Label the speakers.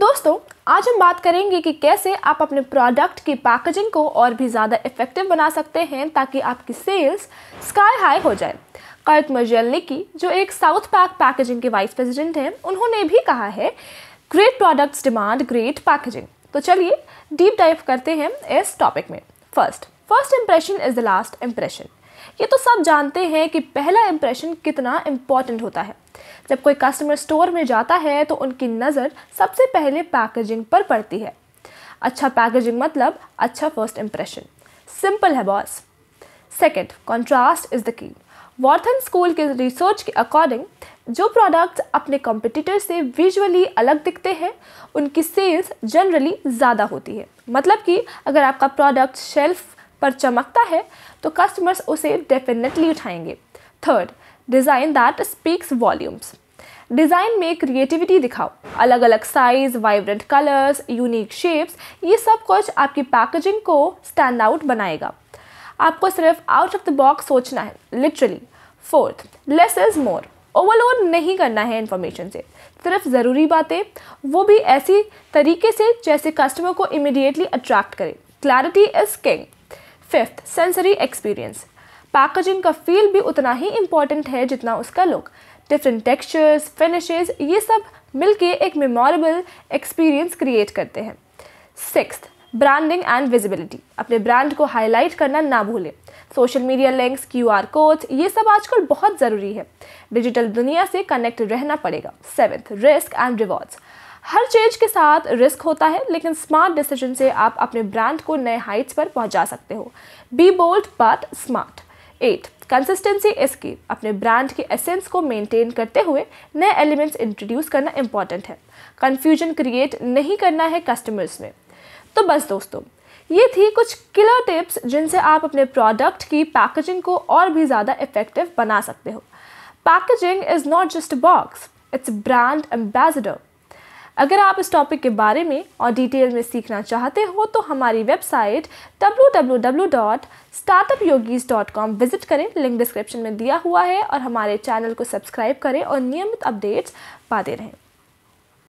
Speaker 1: दोस्तों आज हम बात करेंगे कि कैसे आप अपने प्रोडक्ट की पैकेजिंग को और भी ज़्यादा इफ़ेक्टिव बना सकते हैं ताकि आपकी सेल्स स्काई हाई हो जाए मजल निकी जो एक साउथ पैक पैकेजिंग के वाइस प्रेसिडेंट हैं उन्होंने भी कहा है great products demand great packaging तो चलिए डीप डाइव करते हैं इस टॉपिक में first first impression is the last impression ये तो सब जानते हैं कि पहला इम्प्रेशन कितना इम्पॉर्टेंट होता है जब कोई कस्टमर स्टोर में जाता है तो उनकी नज़र सबसे पहले पैकेजिंग पर पड़ती है अच्छा पैकेजिंग मतलब अच्छा फर्स्ट इम्प्रेशन सिंपल है boss second contrast is the key Wharton school के रिसर्च के अकॉर्डिंग जो प्रोडक्ट्स अपने कॉम्पिटिटर से विजुअली अलग दिखते हैं उनकी सेल्स जनरली ज़्यादा होती है मतलब कि अगर आपका प्रोडक्ट शेल्फ़ पर चमकता है तो कस्टमर्स उसे डेफिनेटली उठाएंगे third design that speaks volumes design में क्रिएटिविटी दिखाओ अलग अलग size vibrant colours unique shapes ये सब कुछ आपकी पैकेजिंग को स्टैंड आउट बनाएगा आपको सिर्फ आउट ऑफ द बॉक्स सोचना है literally fourth less is more overload नहीं करना है इन्फॉर्मेशन से सिर्फ ज़रूरी बातें वो भी ऐसी तरीके से जैसे कस्टमर को इमिडिएटली अट्रैक्ट करें clarity is king fifth sensory experience packaging का फील भी उतना ही इम्पॉर्टेंट है जितना उसका लुक डिफरेंट टेक्सचर्स फिनिशेस ये सब मिलके एक मेमोरेबल एक्सपीरियंस क्रिएट करते हैं सिक्स ब्रांडिंग एंड विजिबिलिटी अपने ब्रांड को हाईलाइट करना ना भूलें social media links Q R codes ये सब आजकल बहुत ज़रूरी है डिजिटल दुनिया से कनेक्ट रहना पड़ेगा सेवन्थ रिस्क एंड रिवॉर्ड्स हर चेंज के साथ रिस्क होता है लेकिन स्मार्ट डिसीजन से आप अपने ब्रांड को नए हाइट्स पर पहुंचा सकते हो be bold but smart eight consistency is key अपने ब्रांड के एसेंस को मेंटेन करते हुए नए एलिमेंट्स इंट्रोड्यूस करना इम्पॉर्टेंट है कन्फ्यूजन क्रिएट नहीं करना है कस्टमर्स में तो बस दोस्तों ये थी कुछ किलर टिप्स जिनसे आप अपने प्रोडक्ट की पैकेजिंग को और भी ज़्यादा इफेक्टिव बना सकते हो packaging is not just box it's brand ambassador अगर आप इस टॉपिक के बारे में और डिटेल में सीखना चाहते हो तो हमारी वेबसाइट www.startupyogis.com विजिट करें लिंक डिस्क्रिप्शन में दिया हुआ है और हमारे चैनल को सब्सक्राइब करें और नियमित अपडेट्स पाते रहें